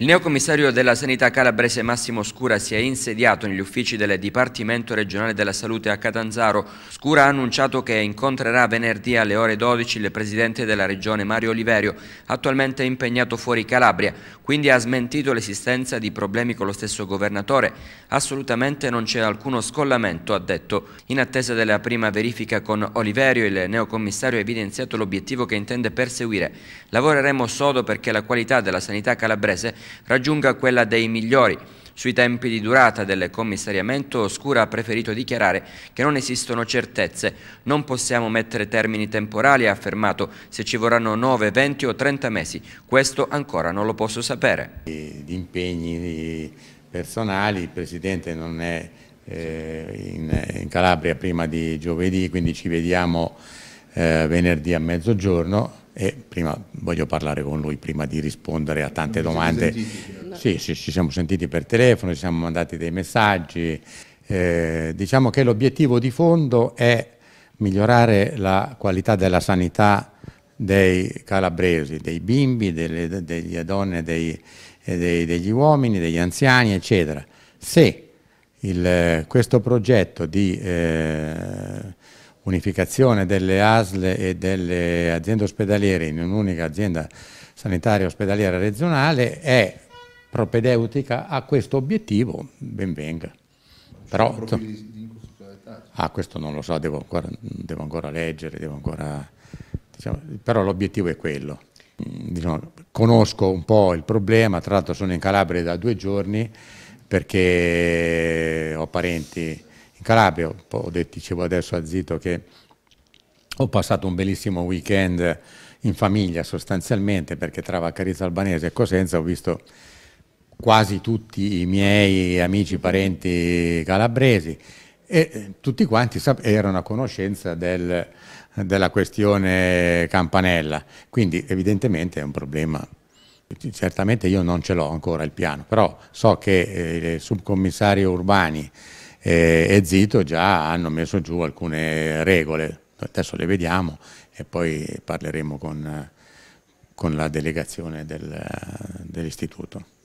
Il neocommissario della sanità calabrese Massimo Scura si è insediato negli uffici del Dipartimento regionale della salute a Catanzaro. Scura ha annunciato che incontrerà venerdì alle ore 12 il presidente della regione Mario Oliverio, attualmente impegnato fuori Calabria, quindi ha smentito l'esistenza di problemi con lo stesso governatore. Assolutamente non c'è alcuno scollamento, ha detto. In attesa della prima verifica con Oliverio, il neocommissario ha evidenziato l'obiettivo che intende perseguire. Lavoreremo sodo perché la qualità della sanità calabrese raggiunga quella dei migliori. Sui tempi di durata del commissariamento Oscura ha preferito dichiarare che non esistono certezze, non possiamo mettere termini temporali, ha affermato, se ci vorranno 9, 20 o 30 mesi, questo ancora non lo posso sapere. Gli impegni personali, il Presidente non è eh, in, Calabria prima di giovedì, quindi ci vediamo eh, venerdì a mezzogiorno e prima voglio parlare con lui prima di rispondere a tante domande. sì, sì, ci siamo sentiti per telefono, ci siamo mandati dei messaggi. Eh, diciamo che l'obiettivo di fondo è migliorare la qualità della sanità dei calabresi, dei bimbi, delle, delle donne, dei, eh, dei, degli uomini, degli anziani, eccetera. Se il, eh, questo progetto di eh, unificazione delle ASL e delle aziende ospedaliere in un'unica azienda sanitaria ospedaliera regionale è propedeutica a questo obiettivo, ben venga. Però, cioè. ah, questo non lo so, devo ancora, devo ancora leggere, devo ancora, diciamo, però l'obiettivo è quello. Mm, diciamo, conosco un po' il problema, tra l'altro sono in Calabria da due giorni perché ho parenti Calabria, ho detto, dicevo adesso a Zito che ho passato un bellissimo weekend in famiglia sostanzialmente perché tra Vaccarizza Albanese e Cosenza ho visto quasi tutti i miei amici, parenti calabresi e eh, tutti quanti erano a conoscenza del, della questione campanella, quindi evidentemente è un problema. Certamente io non ce l'ho ancora il piano, però so che eh, il subcommissario Urbani eh, e Zito già hanno messo giù alcune regole, adesso le vediamo e poi parleremo con, con la delegazione del, dell'istituto.